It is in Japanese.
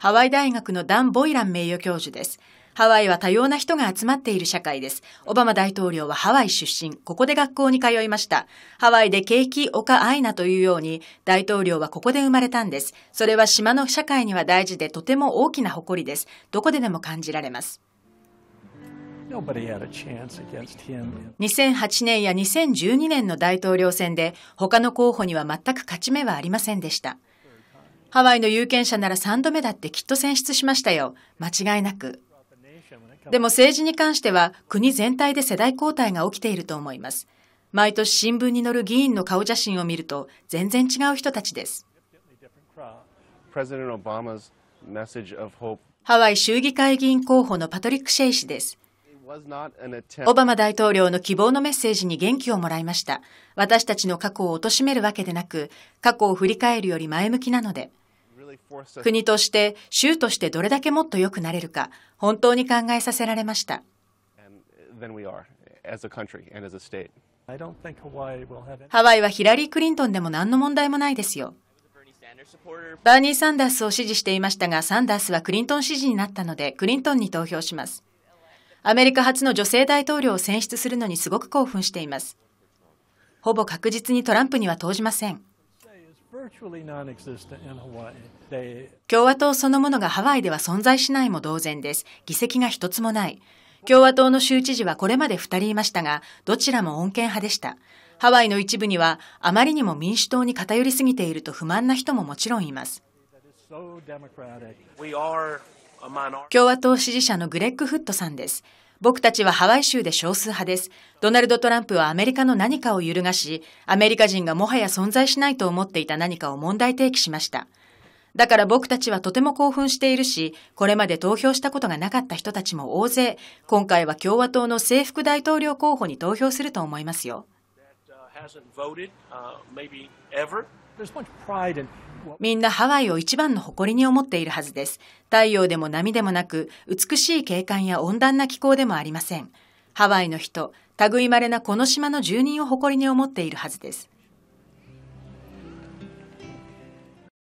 ハワイ大学のダン・ボイラン名誉教授です。ハワイは多様な人が集まっている社会です。オバマ大統領はハワイ出身、ここで学校に通いました。ハワイでケーキ・オカ・アイナというように、大統領はここで生まれたんです。それは島の社会には大事で、とても大きな誇りです。どこででも感じられます。2008年や2012年の大統領選で他の候補には全く勝ち目はありませんでした。ハワイの有権者なら3度目だってきっと選出しましたよ。間違いなく。でも政治に関しては国全体で世代交代が起きていると思います。毎年新聞に載る議員の顔写真を見ると全然違う人たちです。ハワイ州議会議員候補のパトリック・シェイ氏です。オバマ大統領の希望のメッセージに元気をもらいました。私たちの過去を貶めるわけでなく、過去を振り返るより前向きなので。国として州としてどれだけもっと良くなれるか本当に考えさせられましたハワイはヒラリー・クリントンでも何の問題もないですよバーニー・サンダースを支持していましたがサンダースはクリントン支持になったのでクリントンに投票しますアメリカ初の女性大統領を選出するのにすごく興奮していますほぼ確実にトランプには投じません共和党そのものがハワイでは存在しないも同然です。議席が一つもない。共和党の州知事はこれまで2人いましたが、どちらも穏健派でした。ハワイの一部には、あまりにも民主党に偏りすぎていると不満な人ももちろんいます。共和党支持者のグレッグ・フットさんです。僕たちはハワイ州で少数派です。ドナルド・トランプはアメリカの何かを揺るがし、アメリカ人がもはや存在しないと思っていた何かを問題提起しました。だから僕たちはとても興奮しているし、これまで投票したことがなかった人たちも大勢、今回は共和党の制服大統領候補に投票すると思いますよ。みんなハワイを一番の誇りに思っているはずです。太陽でも波でもなく、美しい景観や温暖な気候でもありません。ハワイの人、類まれなこの島の住人を誇りに思っているはずです。